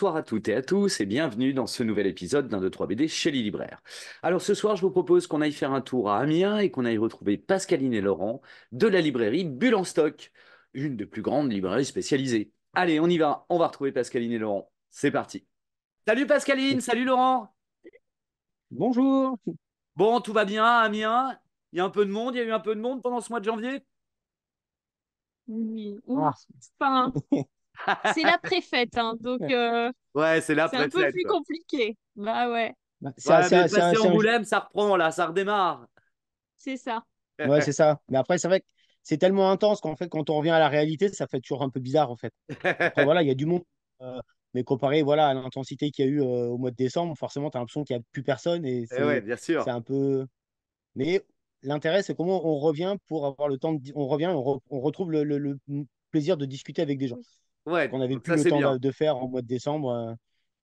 Bonsoir à toutes et à tous et bienvenue dans ce nouvel épisode d'un 2-3 BD chez les libraires. Alors ce soir, je vous propose qu'on aille faire un tour à Amiens et qu'on aille retrouver Pascaline et Laurent de la librairie Bulle Stock, une des plus grandes librairies spécialisées. Allez, on y va, on va retrouver Pascaline et Laurent. C'est parti. Salut Pascaline, salut Laurent. Bonjour. Bon, tout va bien à Amiens Il y a un peu de monde, il y a eu un peu de monde pendant ce mois de janvier Oui, ah. c'est la préfète, hein, donc. Euh, ouais, c'est la préfète. C'est un peu plus compliqué. Bah ouais. C'est ouais, Angoulême, ça reprend là, ça redémarre. C'est ça. Ouais, c'est ça. Mais après, c'est vrai que c'est tellement intense qu'en fait, quand on revient à la réalité, ça fait toujours un peu bizarre en fait. voilà, il y a du monde. Euh, mais comparé voilà, à l'intensité qu'il y a eu euh, au mois de décembre, forcément, tu as l'impression qu'il n'y a plus personne. Et eh ouais, bien sûr. C'est un peu. Mais l'intérêt, c'est comment on revient pour avoir le temps de. On revient, on, on retrouve le plaisir de discuter avec des gens ouais, qu'on n'avait plus le temps de faire en mois de décembre. Euh,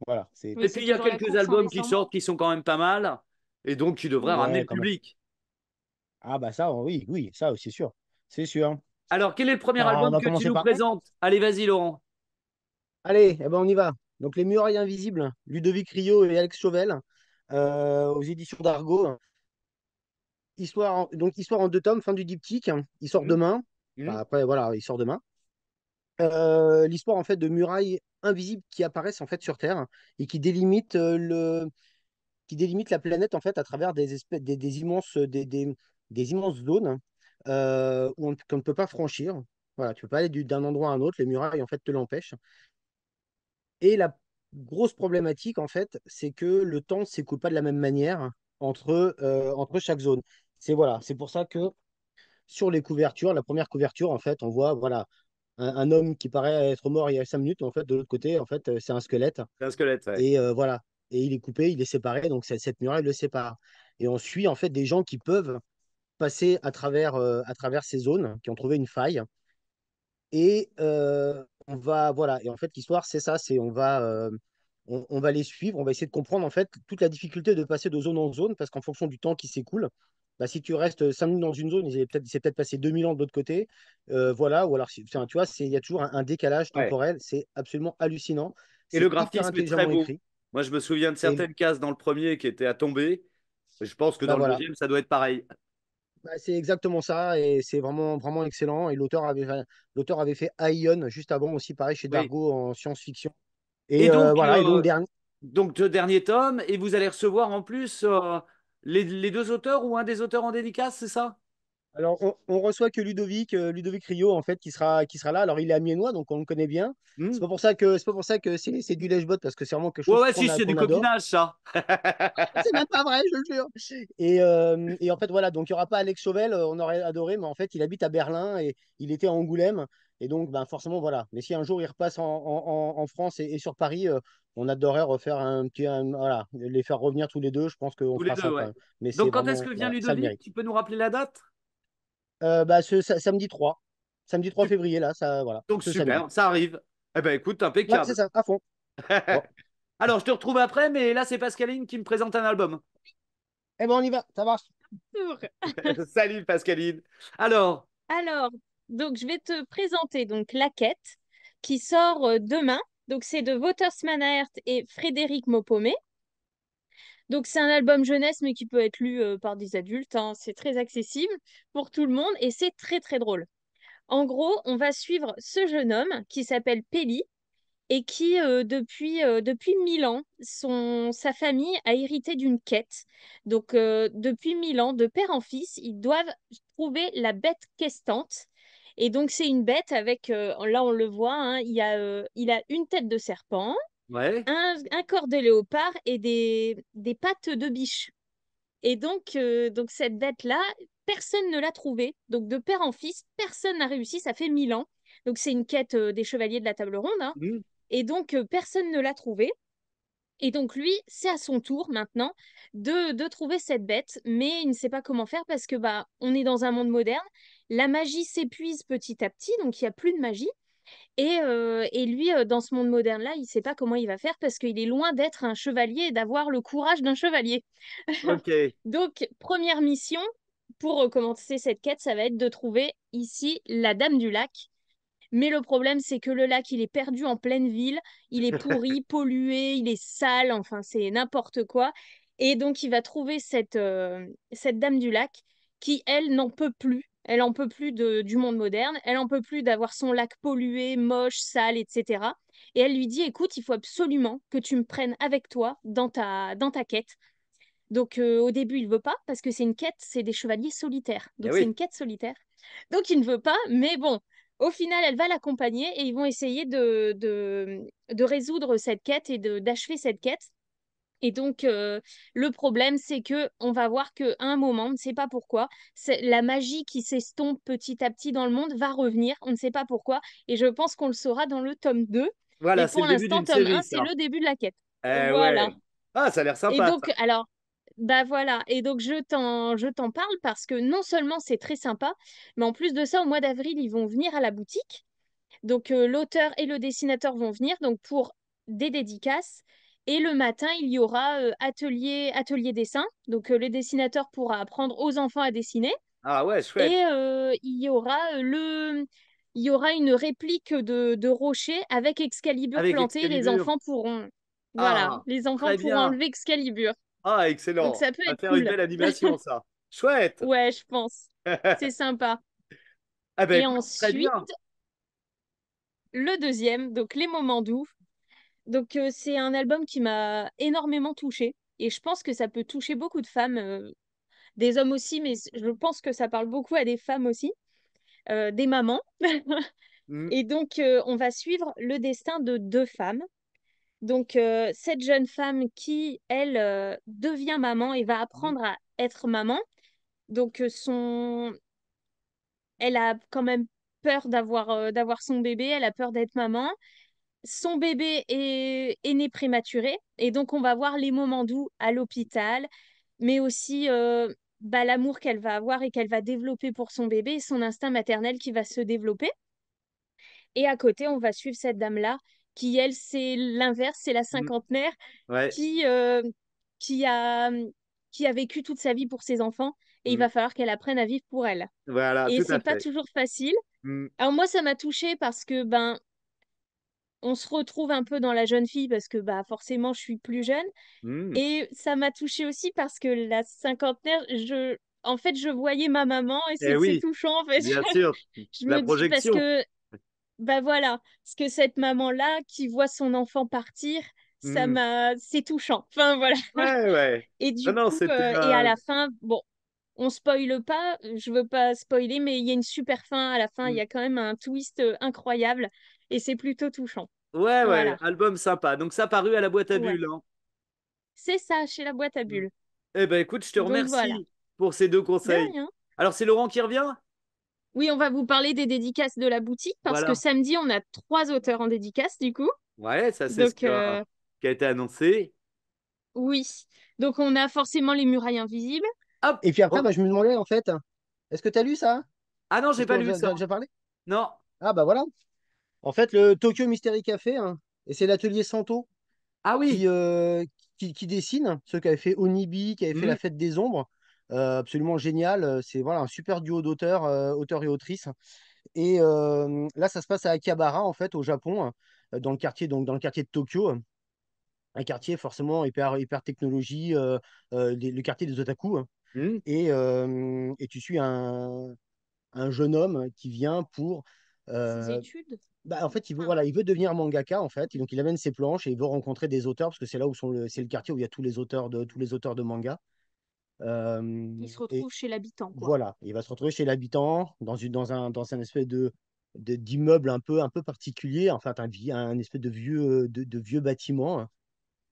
voilà, c'est... Et puis il y a quelques albums qui sortent qui sont quand même pas mal et donc qui devraient ramener le public. Ah bah ça, oh, oui, oui, ça oh, c'est sûr, c'est sûr. Alors quel est le premier album que tu nous présentes Allez, vas-y Laurent. Allez, eh ben, on y va. Donc Les Murailles Invisibles, Ludovic Rio et Alex Chauvel, euh, aux éditions d'Argo. Histoire donc histoire en deux tomes, fin du diptyque. Il sort mmh. demain. Mmh. Bah, après voilà, il sort demain. Euh, l'histoire en fait de murailles invisibles qui apparaissent en fait sur Terre et qui délimitent euh, le qui la planète en fait à travers des espèces des, immenses euh, des, immenses zones où on, qu'on ne peut pas franchir. Voilà, tu peux pas aller d'un endroit à un autre, les murailles en fait te l'empêchent. Et la grosse problématique en fait, c'est que le temps s'écoule pas de la même manière entre, entre chaque zone. C'est voilà, c'est pour ça que sur les couvertures, la première couverture en fait, on voit voilà un, homme qui paraît être mort il y a cinq minutes, en fait, de l'autre côté, en fait, c'est un squelette. C'est un squelette, Et euh, voilà. Et il est coupé, il est séparé, donc cette, muraille le sépare. Et on suit, en fait, des gens qui peuvent passer à travers, euh, à travers ces zones, qui ont trouvé une faille. Et euh, on va, voilà. Et en fait, l'histoire, c'est ça, c'est on va. on, va les suivre, on va essayer de comprendre en fait toute la difficulté de passer de zone en zone parce qu'en fonction du temps qui s'écoule, bah, si tu restes 5 euh, minutes dans une zone, il s'est peut-être peut passé 2000 ans de l'autre côté. Euh, voilà, ou alors, tu vois, il y a toujours un, décalage temporel. C'est absolument hallucinant. Et le graphisme est très beau. Moi, je me souviens de certaines cases dans le premier qui étaient à tomber. Je pense que bah, dans le deuxième, ça doit être pareil. Bah, c'est exactement ça et c'est vraiment, vraiment excellent. Et l'auteur avait, avait fait Ion juste avant aussi, pareil, chez Dargo en science-fiction. Et, euh, donc, dernier... tome. et vous allez recevoir en plus les, deux auteurs ou un des auteurs en dédicace, c'est ça Alors, on, reçoit que Ludovic, euh, Ludovic Rio, en fait, qui sera, qui sera là. Alors, il est amiénois, donc on le connaît bien. Hmm. C'est pas pour ça que c'est pas pour ça que c'est du lèche-botte, parce que c'est vraiment quelque chose. Ouais, ouais, si, c'est du copinage, ça. c'est même pas vrai, je le jure. Et, euh, et en fait, voilà, donc il n'y aura pas Alex Chauvel, euh, on aurait adoré, mais en fait, il habite à Berlin et il était à Angoulême. Et donc, ben, forcément, voilà. Mais si un jour il repasse en, en, France et, sur Paris, on adorait refaire un petit. voilà, les faire revenir tous les deux. Je pense qu'on fera ça. Mais Donc, quand est-ce que vient Ludovic Tu peux nous rappeler la date euh, bah, ce, Samedi 3. Samedi 3 février, là. Ça, voilà, Donc, super, ça arrive. Eh ben écoute, impeccable. c'est ça, à fond. Alors, je te retrouve après, mais là, c'est Pascaline qui me présente un album. Eh ben, on y va, ça marche. Salut, Pascaline. Alors Alors, donc, je vais te présenter donc La Quête, qui sort euh, demain donc, c'est de Wouter et Frédéric Maupomé. Donc, c'est un album jeunesse, mais qui peut être lu euh, par des adultes. Hein. C'est très accessible pour tout le monde et c'est très, très drôle. En gros, on va suivre ce jeune homme qui s'appelle Peli et qui, euh, depuis, euh, depuis 1000 ans, son, sa famille a hérité d'une quête. Donc, depuis 1000 ans, de père en fils, ils doivent trouver la bête questante et donc, c'est une bête avec, euh, là, on le voit, hein, il, a, euh, il a une tête de serpent, un, corps de léopard et des, des pattes de biche. Et donc, euh, donc cette bête-là, personne ne l'a trouvée. Donc, de père en fils, personne n'a réussi. Ça fait mille ans. Donc, c'est une quête des chevaliers de la table ronde. Hein. Mmh. Et donc, personne ne l'a trouvée. Et donc lui, c'est à son tour maintenant de, de, trouver cette bête, mais il ne sait pas comment faire parce que bah on est dans un monde moderne la magie s'épuise petit à petit, donc il n'y a plus de magie. Et, euh, lui, euh, dans ce monde moderne-là, il ne sait pas comment il va faire parce qu'il est loin d'être un chevalier et d'avoir le courage d'un chevalier. Okay. donc, première mission pour recommencer cette quête, ça va être de trouver ici la Dame du Lac. Mais le problème, c'est que le lac, il est perdu en pleine ville. Il est pourri, pollué, il est sale, enfin, c'est n'importe quoi. Et donc, il va trouver cette euh, dame du lac qui, elle, n'en peut plus elle en peut plus du monde moderne, elle en peut plus d'avoir son lac pollué, moche, sale, etc. Et elle lui dit écoute, il faut absolument que tu me prennes avec toi dans ta, dans ta quête. Donc euh, au début, il veut pas parce que c'est une quête, c'est des chevaliers solitaires. Eh Donc c'est une quête solitaire. Donc il ne veut pas, mais bon, au final, elle va l'accompagner et ils vont essayer de, de résoudre cette quête et d'achever cette quête. Et donc, euh, le problème, c'est que on va voir qu'à un moment, on ne sait pas pourquoi, la magie qui s'estompe petit à petit dans le monde va revenir, on ne sait pas pourquoi, et je pense qu'on le saura dans le tome 2. Voilà, pour l'instant, tome série, c'est le début de la quête. Eh voilà. Ah, ça a l'air sympa. Et donc, alors, bah voilà, et donc je t'en, je t'en parle parce que non seulement c'est très sympa, mais en plus de ça, au mois d'avril, ils vont venir à la boutique. Donc euh, l'auteur et le dessinateur vont venir donc pour des dédicaces, et le matin, il y aura euh, atelier, atelier dessin. Donc, euh, le dessinateur pourra apprendre aux enfants à dessiner. Ah ouais, chouette. Et euh, il, y aura le... il y aura une réplique de, rocher avec Excalibur planté. Les enfants pourront. Ah, voilà, les enfants pourront enlever Excalibur. Ah, excellent. ça peut être une belle animation, ça. chouette. Ouais, je pense. C'est sympa. Ah ben, Et ensuite, le deuxième, donc les moments doux. Donc euh, c'est un album qui m'a énormément touchée et je pense que ça peut toucher beaucoup de femmes, euh, des hommes aussi, mais je pense que ça parle beaucoup à des femmes aussi, euh, des mamans. Mm. Et donc on va suivre le destin de deux femmes. Donc cette jeune femme qui, elle, devient maman et va apprendre à être maman. Donc son... Elle a quand même peur d'avoir son bébé, elle a peur d'être maman son bébé est, né prématuré et donc on va voir les moments doux à l'hôpital, mais aussi euh, bah, l'amour qu'elle va avoir et qu'elle va développer pour son bébé son instinct maternel qui va se développer. Et à côté, on va suivre cette dame-là qui, elle, c'est l'inverse, c'est la mmh. cinquantenaire qui, euh, qui, a, qui a vécu toute sa vie pour ses enfants et il mmh. va falloir qu'elle apprenne à vivre pour elle. Voilà, et c'est pas toujours facile. Mmh. Alors moi, ça m'a touchée parce que ben on se retrouve un peu dans la jeune fille parce que bah forcément je suis plus jeune mmh. et ça m'a touchée aussi parce que la cinquantenaire je en fait je voyais ma maman et eh c'est touchant en fait je me Dis parce que bah voilà parce que cette maman là qui voit son enfant partir ça mmh. m'a c'est touchant enfin voilà et du euh, et à la fin bon on spoile pas, je veux pas spoiler, mais il y a une super fin à la fin. Il y mmh. a quand même un twist euh, incroyable et c'est plutôt touchant. Ouais, ouais, album sympa. Donc ça paru à la boîte à bulles. Hein. C'est ça, chez la boîte à mm. bulles. Eh ben écoute, je te remercie pour ces deux conseils. Alors c'est Laurent qui revient Oui, on va vous parler des dédicaces de la boutique parce que samedi on a trois auteurs en dédicace du coup. Ouais, ça c'est ce euh, qui a, été annoncé. Oui, donc on a forcément les murailles invisibles. Hop. Et puis après, oh. bah, je me demandais en fait, est-ce que tu as lu ça Ah non, j'ai pas lu ça. J'ai parlé Non. Ah bah voilà. En fait, le Tokyo Mystery Café, hein, et c'est l'atelier Santo ah oui. qui, euh, dessine, ceux qui avaient fait Onibi, qui avaient fait mhm. La Fête des Ombres. Euh, absolument génial. Euh, c'est voilà, un super duo d'auteurs, et autrices. Et là, ça se passe à Akihabara, en fait, au Japon, dans le quartier, donc dans le quartier de Tokyo. Un quartier forcément hyper, hyper technologie, le quartier des otaku. Hein. Mhm. Et, tu suis un jeune homme qui vient pour euh, bah, en fait, ah. il veut, devenir mangaka, en fait. donc, il amène ses planches et il veut rencontrer des auteurs, parce que c'est là où le, c'est le quartier où il y a tous les auteurs de, tous les auteurs de manga. Euh, il se retrouve chez l'habitant. Voilà, il va se retrouver chez l'habitant dans, une, dans, un, dans un espèce de, d'immeuble un peu un peu particulier, en fait un, un espèce de vieux de, vieux bâtiment hein,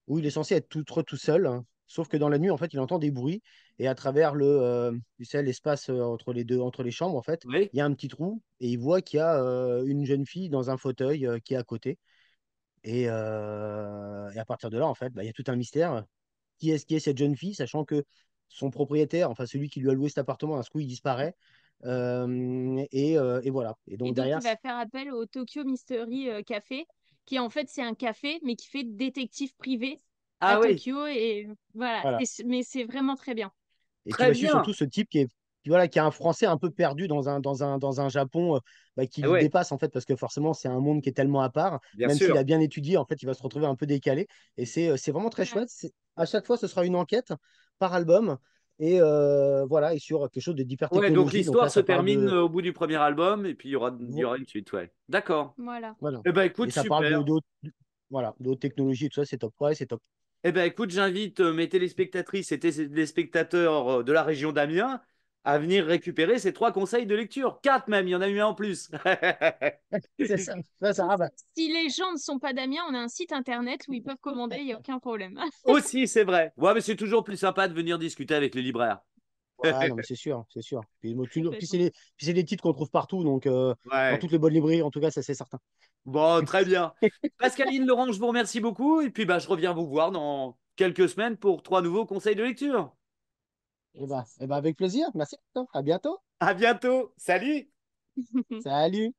où il est censé être tout tout seul. Hein. Sauf que dans la nuit, en fait, il entend des bruits et à travers le, euh, l'espace euh, entre les deux, entre les chambres, en fait, il y a un petit trou et il voit qu'il y a euh, une jeune fille dans un fauteuil qui est à côté. Et, à partir de là, en fait, bah, il y a tout un mystère. Qui est-ce qui est cette jeune fille, sachant que son propriétaire, enfin celui qui lui a loué cet appartement, à ce coup, il disparaît. Et, voilà. Et donc, derrière, il va faire appel au Tokyo Mystery Café, qui en fait c'est un café, mais qui fait détective privé. Ah à Tokyo. Et voilà, mais c'est vraiment très bien. Et très surtout ce type qui est voilà, qui a un Français un peu perdu dans un, dans un, dans un Japon euh, bah, qui le ah dépasse, en fait, parce que forcément, c'est un monde qui est tellement à part. même s'il a bien étudié, en fait, il va se retrouver un peu décalé. Et c'est, euh, c'est vraiment très chouette. À chaque fois, ce sera une enquête par album. Et euh, voilà, et sur quelque chose de hyper ouais, donc l'histoire se termine au bout du premier album, et puis il y aura, il y aura une suite, ouais. D'accord. Voilà. Eh ben, et bah, écoute, ça parle de, voilà, d'autres technologies, tout ça, c'est top. Ouais, c'est top. Eh bien, écoute, j'invite euh, mes téléspectatrices et téléspectateurs euh, de la région d'Amiens à venir récupérer ces trois conseils de lecture. Quatre même, il y en a eu un en plus. Si les gens ne sont pas d'Amiens, on a un site internet où ils peuvent commander, il n'y a aucun problème. Aussi, c'est vrai. Ouais, mais c'est toujours plus sympa de venir discuter avec les libraires. c'est sûr, c'est sûr. Puis, c'est des, titres qu'on trouve partout, donc euh, dans toutes les bonnes librairies, en tout cas, ça c'est certain. Bon, très bien. Pascaline, Laurent, je vous remercie beaucoup. Et puis, bah, je reviens vous voir dans quelques semaines pour trois nouveaux conseils de lecture. Et eh bah, ben, eh ben, avec plaisir. Merci. À bientôt. À bientôt. Salut. Salut.